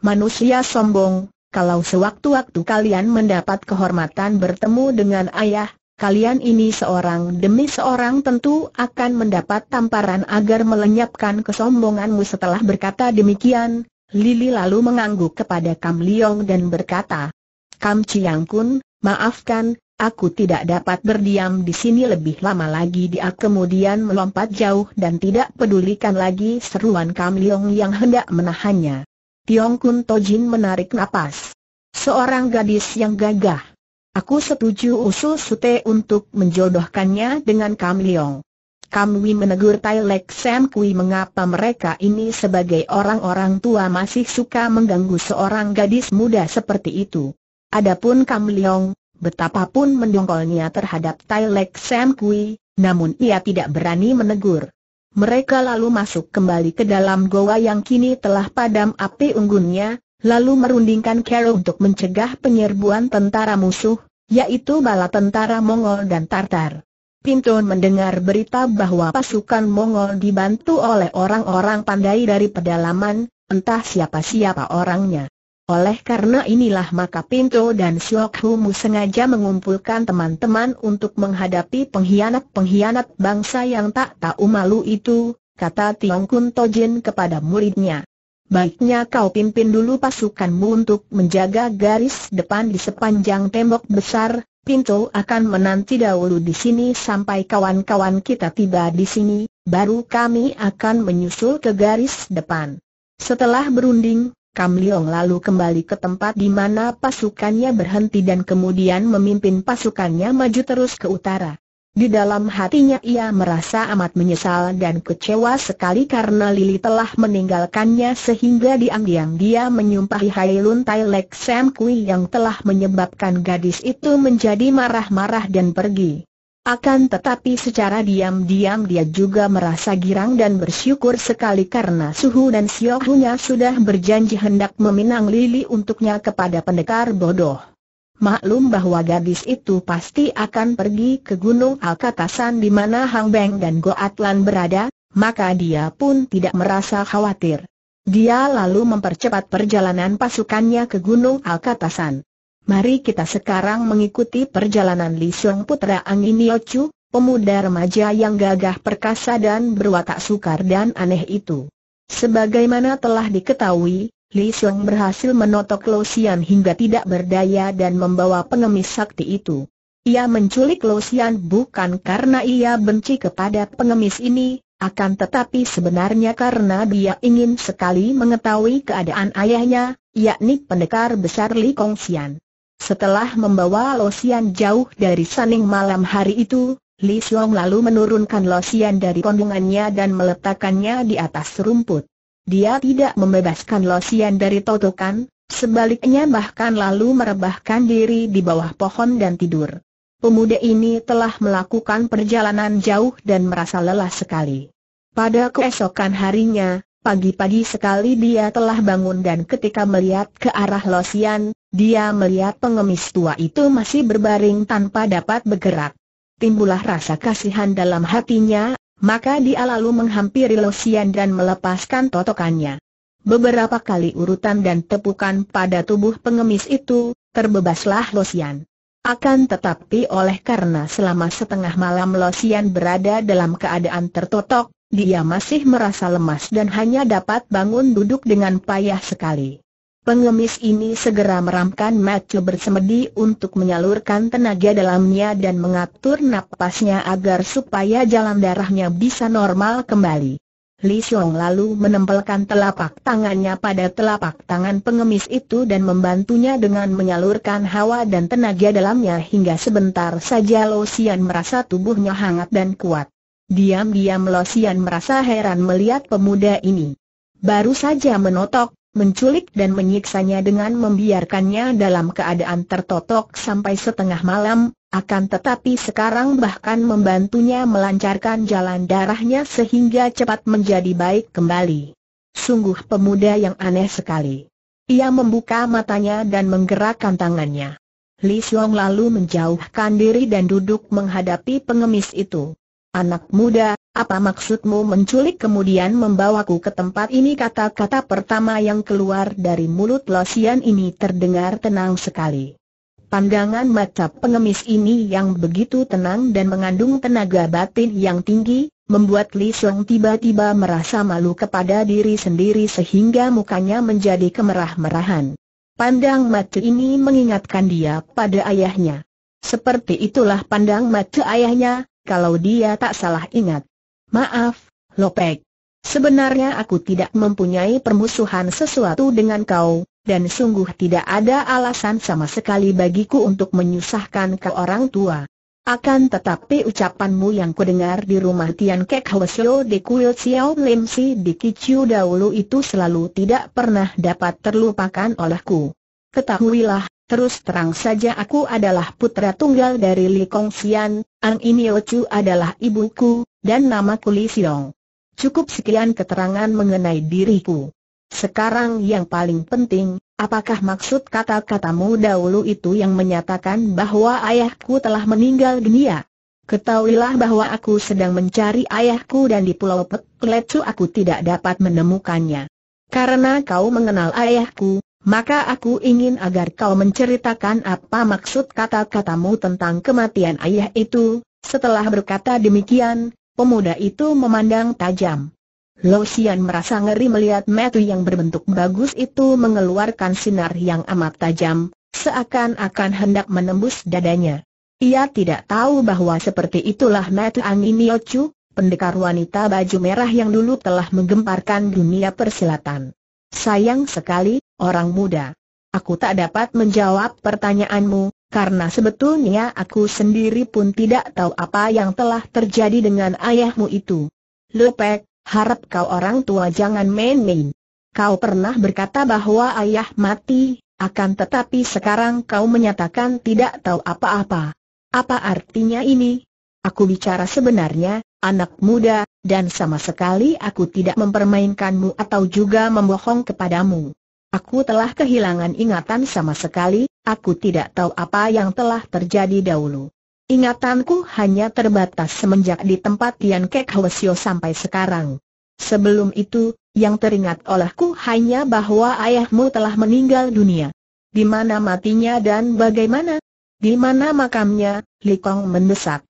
Manusia sombong, kalau sewaktu-waktu kalian mendapat kehormatan bertemu dengan ayah, kalian ini seorang demi seorang tentu akan mendapat tamparan agar melenyapkan kesombonganmu setelah berkata demikian, Lili lalu mengangguk kepada Kam Liong dan berkata, Kam Chiang Kun, maafkan, aku tidak dapat berdiam di sini lebih lama lagi dia kemudian melompat jauh dan tidak pedulikan lagi seruan Kam Liong yang hendak menahannya. Tiong Kun Tojin menarik napas. Seorang gadis yang gagah Aku setuju usul Sute untuk menjodohkannya dengan Kam Leong. Kam Wei menegur Tai Lek Sam Kui mengapa mereka ini sebagai orang-orang tua masih suka mengganggu seorang gadis muda seperti itu. Adapun Kam Leong, betapapun mendongkolnya terhadap Tai Lek Sam Kui, namun ia tidak berani menegur. Mereka lalu masuk kembali ke dalam goa yang kini telah padam api unggunnya, lalu merundingkan Carol untuk mencegah penyerbuan tentara musuh, yaitu bala tentara Mongol dan Tartar. Pinto mendengar berita bahwa pasukan Mongol dibantu oleh orang-orang pandai dari pedalaman, entah siapa-siapa orangnya. Oleh karena inilah maka Pinto dan Siok Humu sengaja mengumpulkan teman-teman untuk menghadapi pengkhianat-pengkhianat bangsa yang tak tahu malu itu, kata Tiong Kun Tojin kepada muridnya. Baiknya kau pimpin dulu pasukanmu untuk menjaga garis depan di sepanjang tembok besar, Pinto akan menanti dahulu di sini sampai kawan-kawan kita tiba di sini, baru kami akan menyusul ke garis depan. Setelah berunding, Kam Leong lalu kembali ke tempat di mana pasukannya berhenti dan kemudian memimpin pasukannya maju terus ke utara. Di dalam hatinya ia merasa amat menyesal dan kecewa sekali karena Lili telah meninggalkannya sehingga diam-diam dia menyumpahi Hailun Tai Sam Kui yang telah menyebabkan gadis itu menjadi marah-marah dan pergi. Akan tetapi secara diam-diam dia juga merasa girang dan bersyukur sekali karena Suhu dan Siohunya sudah berjanji hendak meminang Lili untuknya kepada pendekar bodoh. Maklum bahwa gadis itu pasti akan pergi ke Gunung Alkatasan di mana Hang Beng dan Goatlan berada, maka dia pun tidak merasa khawatir. Dia lalu mempercepat perjalanan pasukannya ke Gunung Alkatasan. Mari kita sekarang mengikuti perjalanan Li Xiong Putra Angin Yochu, pemuda remaja yang gagah perkasa dan berwatak sukar dan aneh itu. Sebagaimana telah diketahui, Li Xiong berhasil menotok Lo Xian hingga tidak berdaya dan membawa pengemis sakti itu. Ia menculik Lo Xian bukan karena ia benci kepada pengemis ini, akan tetapi sebenarnya karena dia ingin sekali mengetahui keadaan ayahnya, yakni pendekar besar Li Kong Xian. Setelah membawa Lo Xian jauh dari saning malam hari itu, Li Xiong lalu menurunkan Lo Xian dari kondungannya dan meletakkannya di atas rumput. Dia tidak membebaskan Losian dari totokan, sebaliknya bahkan lalu merebahkan diri di bawah pohon dan tidur. Pemuda ini telah melakukan perjalanan jauh dan merasa lelah sekali. Pada keesokan harinya, Pagi-pagi sekali dia telah bangun dan ketika melihat ke arah Losian, dia melihat pengemis tua itu masih berbaring tanpa dapat bergerak. Timbulah rasa kasihan dalam hatinya, maka dia lalu menghampiri Losian dan melepaskan totokannya. Beberapa kali urutan dan tepukan pada tubuh pengemis itu, terbebaslah Losian. Akan tetapi oleh karena selama setengah malam Losian berada dalam keadaan tertotok, dia masih merasa lemas dan hanya dapat bangun duduk dengan payah sekali. Pengemis ini segera meramkan mata bersemedi untuk menyalurkan tenaga dalamnya dan mengatur nafasnya agar supaya jalan darahnya bisa normal kembali. Li Xiong lalu menempelkan telapak tangannya pada telapak tangan pengemis itu dan membantunya dengan menyalurkan hawa dan tenaga dalamnya hingga sebentar saja Lo Xian merasa tubuhnya hangat dan kuat. Diam-diam Lo Xian merasa heran melihat pemuda ini. Baru saja menotok, menculik dan menyiksanya dengan membiarkannya dalam keadaan tertotok sampai setengah malam, akan tetapi sekarang bahkan membantunya melancarkan jalan darahnya sehingga cepat menjadi baik kembali. Sungguh pemuda yang aneh sekali. Ia membuka matanya dan menggerakkan tangannya. Li Xiong lalu menjauhkan diri dan duduk menghadapi pengemis itu. Anak muda, apa maksudmu menculik kemudian membawaku ke tempat ini kata-kata pertama yang keluar dari mulut Losian ini terdengar tenang sekali. Pandangan mata pengemis ini yang begitu tenang dan mengandung tenaga batin yang tinggi, membuat Li Song tiba-tiba merasa malu kepada diri sendiri sehingga mukanya menjadi kemerah-merahan. Pandang mata ini mengingatkan dia pada ayahnya. Seperti itulah pandang mata ayahnya, kalau dia tak salah ingat. Maaf, Lopek. Sebenarnya aku tidak mempunyai permusuhan sesuatu dengan kau, dan sungguh tidak ada alasan sama sekali bagiku untuk menyusahkan ke orang tua. Akan tetapi ucapanmu yang kudengar di rumah Tian Kek Hwasyo di Kuil Xiao Lim Si di Kiciu dahulu itu selalu tidak pernah dapat terlupakan olehku. Ketahuilah, terus terang saja aku adalah putra tunggal dari Li Kong Xian, Ang Inio Chu adalah ibuku, dan nama Kuli Siong. Cukup sekian keterangan mengenai diriku. Sekarang yang paling penting, apakah maksud kata-katamu dahulu itu yang menyatakan bahwa ayahku telah meninggal dunia? Ketahuilah bahwa aku sedang mencari ayahku dan di Pulau Pek aku tidak dapat menemukannya. Karena kau mengenal ayahku, maka aku ingin agar kau menceritakan apa maksud kata-katamu tentang kematian ayah itu. Setelah berkata demikian, pemuda itu memandang tajam. Lo Xian merasa ngeri melihat metu yang berbentuk bagus itu mengeluarkan sinar yang amat tajam, seakan-akan hendak menembus dadanya. Ia tidak tahu bahwa seperti itulah metu angin Yochu, pendekar wanita baju merah yang dulu telah menggemparkan dunia persilatan. Sayang sekali, orang muda. Aku tak dapat menjawab pertanyaanmu, karena sebetulnya aku sendiri pun tidak tahu apa yang telah terjadi dengan ayahmu itu. Lepek, harap kau orang tua jangan main-main. Kau pernah berkata bahwa ayah mati, akan tetapi sekarang kau menyatakan tidak tahu apa-apa. Apa artinya ini? Aku bicara sebenarnya, anak muda, dan sama sekali aku tidak mempermainkanmu atau juga membohong kepadamu. Aku telah kehilangan ingatan sama sekali, Aku tidak tahu apa yang telah terjadi dahulu. Ingatanku hanya terbatas semenjak di tempat Tian Kek sampai sekarang. Sebelum itu, yang teringat olehku hanya bahwa ayahmu telah meninggal dunia. Di mana matinya dan bagaimana? Di mana makamnya? Li Kong mendesak.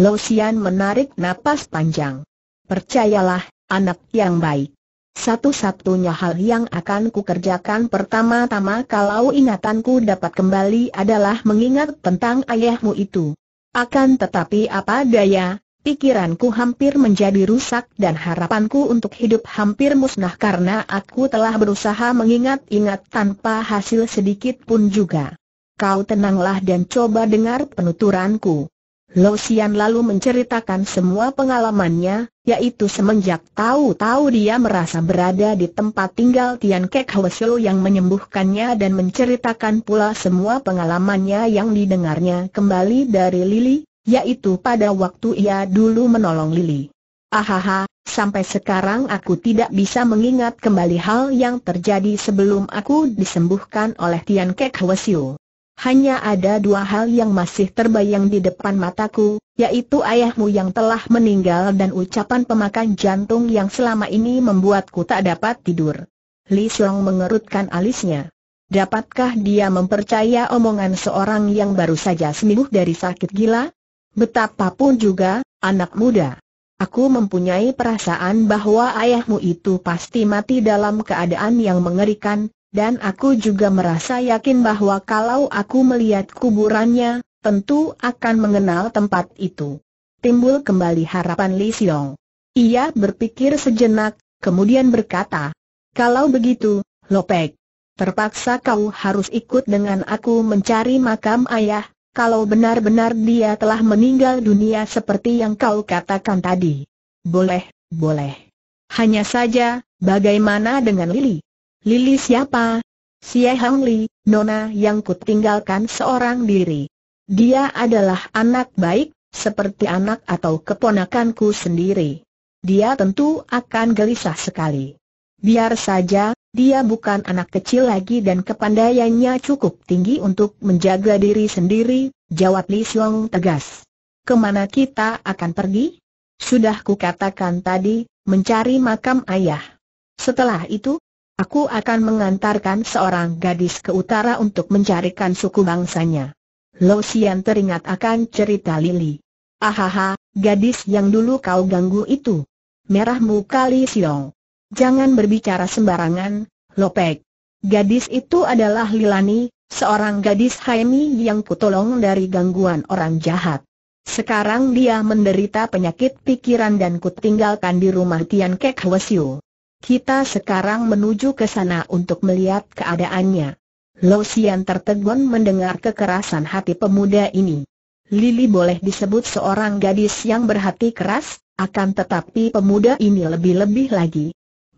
Lo Xian menarik napas panjang. Percayalah, anak yang baik. Satu-satunya hal yang akan kukerjakan pertama-tama kalau ingatanku dapat kembali adalah mengingat tentang ayahmu itu. Akan tetapi apa daya, pikiranku hampir menjadi rusak dan harapanku untuk hidup hampir musnah karena aku telah berusaha mengingat-ingat tanpa hasil sedikit pun juga. Kau tenanglah dan coba dengar penuturanku. Lo Xian lalu menceritakan semua pengalamannya, yaitu semenjak tahu-tahu dia merasa berada di tempat tinggal Tian Kek Hwesyo yang menyembuhkannya dan menceritakan pula semua pengalamannya yang didengarnya kembali dari Lily, yaitu pada waktu ia dulu menolong Lily. Ahaha, sampai sekarang aku tidak bisa mengingat kembali hal yang terjadi sebelum aku disembuhkan oleh Tian Kek Hwesyo hanya ada dua hal yang masih terbayang di depan mataku, yaitu ayahmu yang telah meninggal dan ucapan pemakan jantung yang selama ini membuatku tak dapat tidur. Li Xiong mengerutkan alisnya. Dapatkah dia mempercaya omongan seorang yang baru saja sembuh dari sakit gila? Betapapun juga, anak muda. Aku mempunyai perasaan bahwa ayahmu itu pasti mati dalam keadaan yang mengerikan, dan aku juga merasa yakin bahwa kalau aku melihat kuburannya, tentu akan mengenal tempat itu. Timbul kembali harapan Li Xiong. Ia berpikir sejenak, kemudian berkata, kalau begitu, Lopek, terpaksa kau harus ikut dengan aku mencari makam ayah, kalau benar-benar dia telah meninggal dunia seperti yang kau katakan tadi. Boleh, boleh. Hanya saja, bagaimana dengan Lili? Lili siapa? Xie Hang Li, nona yang kutinggalkan seorang diri. Dia adalah anak baik, seperti anak atau keponakanku sendiri. Dia tentu akan gelisah sekali. Biar saja, dia bukan anak kecil lagi dan kepandaiannya cukup tinggi untuk menjaga diri sendiri, jawab Li Xiong tegas. Kemana kita akan pergi? Sudah kukatakan tadi, mencari makam ayah. Setelah itu, Aku akan mengantarkan seorang gadis ke utara untuk mencarikan suku bangsanya. Lo Sian teringat akan cerita Lili. Ahaha, gadis yang dulu kau ganggu itu. Merah muka Li Siong. Jangan berbicara sembarangan, Lo Pek. Gadis itu adalah Lilani, seorang gadis Haimi yang kutolong dari gangguan orang jahat. Sekarang dia menderita penyakit pikiran dan kutinggalkan di rumah Tian Kek Hwasyu. Kita sekarang menuju ke sana untuk melihat keadaannya. Lo Sian tertegun mendengar kekerasan hati pemuda ini. Lili boleh disebut seorang gadis yang berhati keras, akan tetapi pemuda ini lebih-lebih lagi.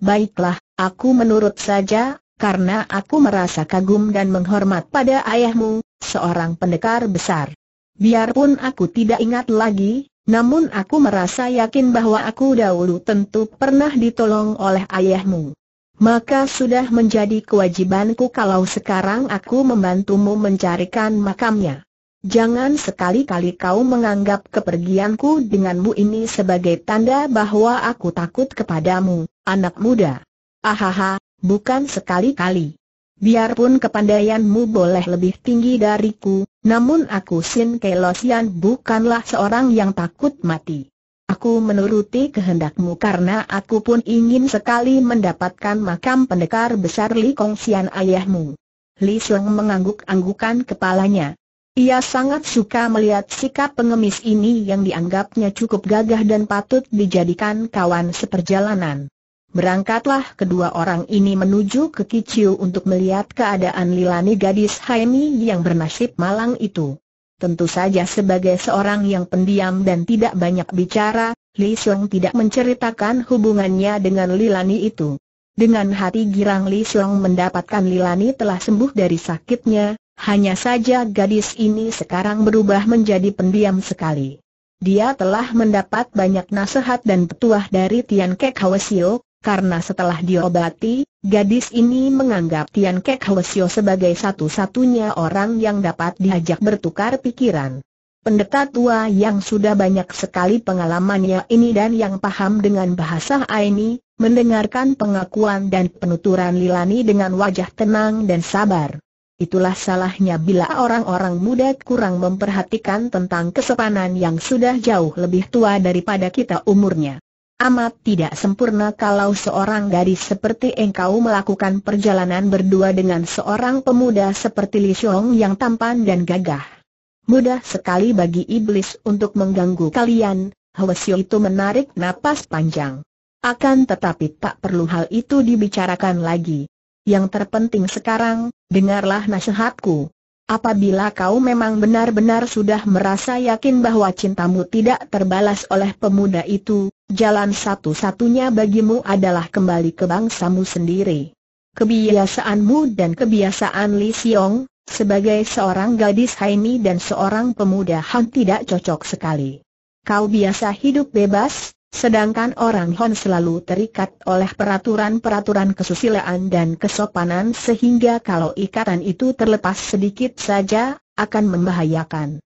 Baiklah, aku menurut saja, karena aku merasa kagum dan menghormat pada ayahmu, seorang pendekar besar. Biarpun aku tidak ingat lagi, namun aku merasa yakin bahwa aku dahulu tentu pernah ditolong oleh ayahmu. Maka sudah menjadi kewajibanku kalau sekarang aku membantumu mencarikan makamnya. Jangan sekali-kali kau menganggap kepergianku denganmu ini sebagai tanda bahwa aku takut kepadamu, anak muda. Ahaha, bukan sekali-kali. Biarpun kepandaianmu boleh lebih tinggi dariku, namun aku Sin Kelosian bukanlah seorang yang takut mati. Aku menuruti kehendakmu karena aku pun ingin sekali mendapatkan makam pendekar besar Li Sian ayahmu. Li Sung mengangguk-anggukan kepalanya. Ia sangat suka melihat sikap pengemis ini yang dianggapnya cukup gagah dan patut dijadikan kawan seperjalanan. Berangkatlah kedua orang ini menuju ke Kiciu untuk melihat keadaan Lilani gadis Haimi yang bernasib malang itu. Tentu saja sebagai seorang yang pendiam dan tidak banyak bicara, Li Xiong tidak menceritakan hubungannya dengan Lilani itu. Dengan hati girang Li Xiong mendapatkan Lilani telah sembuh dari sakitnya, hanya saja gadis ini sekarang berubah menjadi pendiam sekali. Dia telah mendapat banyak nasihat dan petuah dari Tian Kek Hwasiok, karena setelah diobati, gadis ini menganggap Tian Kek sebagai satu-satunya orang yang dapat diajak bertukar pikiran. Pendeta tua yang sudah banyak sekali pengalamannya ini dan yang paham dengan bahasa Aini, mendengarkan pengakuan dan penuturan Lilani dengan wajah tenang dan sabar. Itulah salahnya bila orang-orang muda kurang memperhatikan tentang kesepanan yang sudah jauh lebih tua daripada kita umurnya. Amat tidak sempurna kalau seorang gadis seperti engkau melakukan perjalanan berdua dengan seorang pemuda seperti Li Xiong yang tampan dan gagah. Mudah sekali bagi iblis untuk mengganggu kalian, Hwasyo itu menarik napas panjang. Akan tetapi tak perlu hal itu dibicarakan lagi. Yang terpenting sekarang, dengarlah nasihatku. Apabila kau memang benar-benar sudah merasa yakin bahwa cintamu tidak terbalas oleh pemuda itu, jalan satu-satunya bagimu adalah kembali ke bangsamu sendiri. Kebiasaanmu dan kebiasaan Li Xiong, sebagai seorang gadis Haini dan seorang pemuda Han tidak cocok sekali. Kau biasa hidup bebas, sedangkan orang Han selalu terikat oleh peraturan-peraturan kesusilaan dan kesopanan sehingga kalau ikatan itu terlepas sedikit saja, akan membahayakan.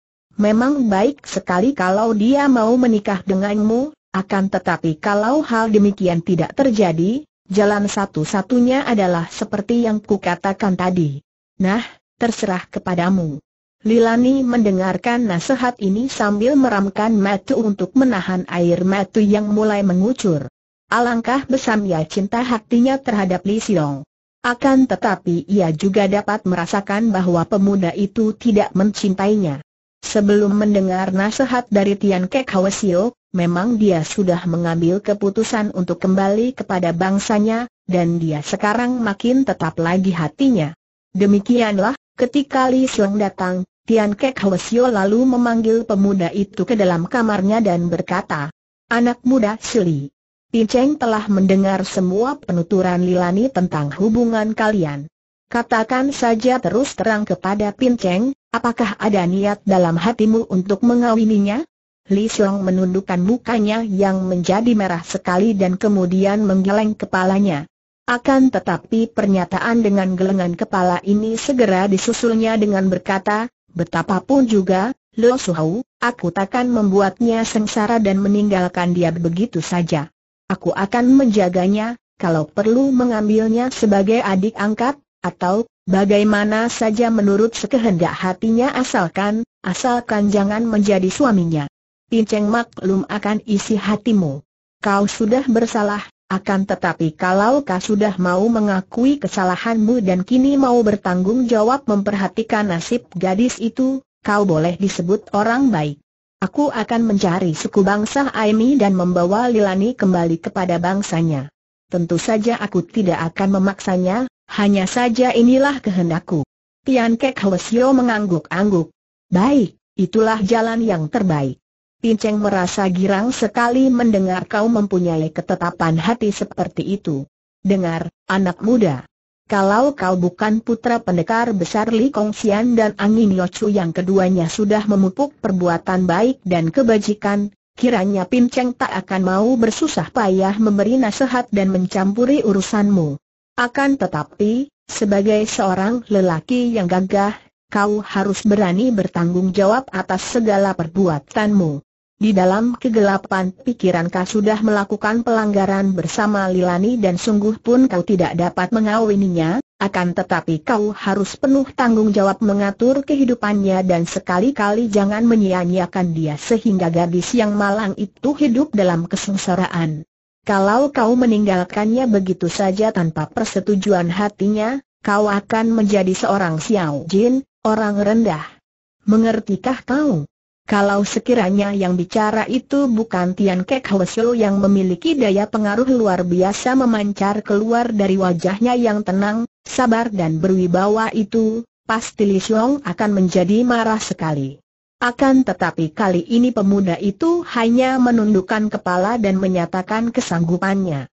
Memang baik sekali kalau dia mau menikah denganmu, akan tetapi kalau hal demikian tidak terjadi, jalan satu-satunya adalah seperti yang kukatakan tadi. Nah, terserah kepadamu. Lilani mendengarkan nasihat ini sambil meramkan matu untuk menahan air matu yang mulai mengucur. Alangkah ya cinta hatinya terhadap Li Xiong. Akan tetapi ia juga dapat merasakan bahwa pemuda itu tidak mencintainya. Sebelum mendengar nasihat dari Tian Kek Hwesio, memang dia sudah mengambil keputusan untuk kembali kepada bangsanya, dan dia sekarang makin tetap lagi hatinya. Demikianlah, ketika Li Xiong datang, Tian Kek Hwesio lalu memanggil pemuda itu ke dalam kamarnya dan berkata, Anak muda Sili, Cheng telah mendengar semua penuturan Lilani tentang hubungan kalian. Katakan saja terus terang kepada Pin Cheng." Apakah ada niat dalam hatimu untuk mengawininya? Li Xiong menundukkan mukanya yang menjadi merah sekali dan kemudian menggeleng kepalanya. Akan tetapi pernyataan dengan gelengan kepala ini segera disusulnya dengan berkata, betapapun juga, Lo Suhau, aku takkan membuatnya sengsara dan meninggalkan dia begitu saja. Aku akan menjaganya, kalau perlu mengambilnya sebagai adik angkat, atau Bagaimana saja menurut sekehendak hatinya asalkan, asalkan jangan menjadi suaminya. Pinceng maklum akan isi hatimu. Kau sudah bersalah, akan tetapi kalau kau sudah mau mengakui kesalahanmu dan kini mau bertanggung jawab memperhatikan nasib gadis itu, kau boleh disebut orang baik. Aku akan mencari suku bangsa Aimi dan membawa Lilani kembali kepada bangsanya. Tentu saja aku tidak akan memaksanya, hanya saja inilah kehendakku. Tian Kek Lesio mengangguk-angguk. Baik, itulah jalan yang terbaik. Cheng merasa girang sekali mendengar kau mempunyai ketetapan hati seperti itu. Dengar, anak muda. Kalau kau bukan putra pendekar besar Li Kongxian dan Angin Chu yang keduanya sudah memupuk perbuatan baik dan kebajikan, kiranya Pin Cheng tak akan mau bersusah payah memberi nasihat dan mencampuri urusanmu. Akan tetapi, sebagai seorang lelaki yang gagah, kau harus berani bertanggung jawab atas segala perbuatanmu. Di dalam kegelapan pikiran kau sudah melakukan pelanggaran bersama Lilani dan sungguh pun kau tidak dapat mengawininya, akan tetapi kau harus penuh tanggung jawab mengatur kehidupannya dan sekali-kali jangan menyia-nyiakan dia sehingga gadis yang malang itu hidup dalam kesengsaraan. Kalau kau meninggalkannya begitu saja tanpa persetujuan hatinya, kau akan menjadi seorang Xiao Jin, orang rendah. Mengertikah kau? Kalau sekiranya yang bicara itu bukan Tian Kek Hwesyo yang memiliki daya pengaruh luar biasa memancar keluar dari wajahnya yang tenang, sabar dan berwibawa itu, pasti Li Xiong akan menjadi marah sekali. Akan tetapi kali ini pemuda itu hanya menundukkan kepala dan menyatakan kesanggupannya.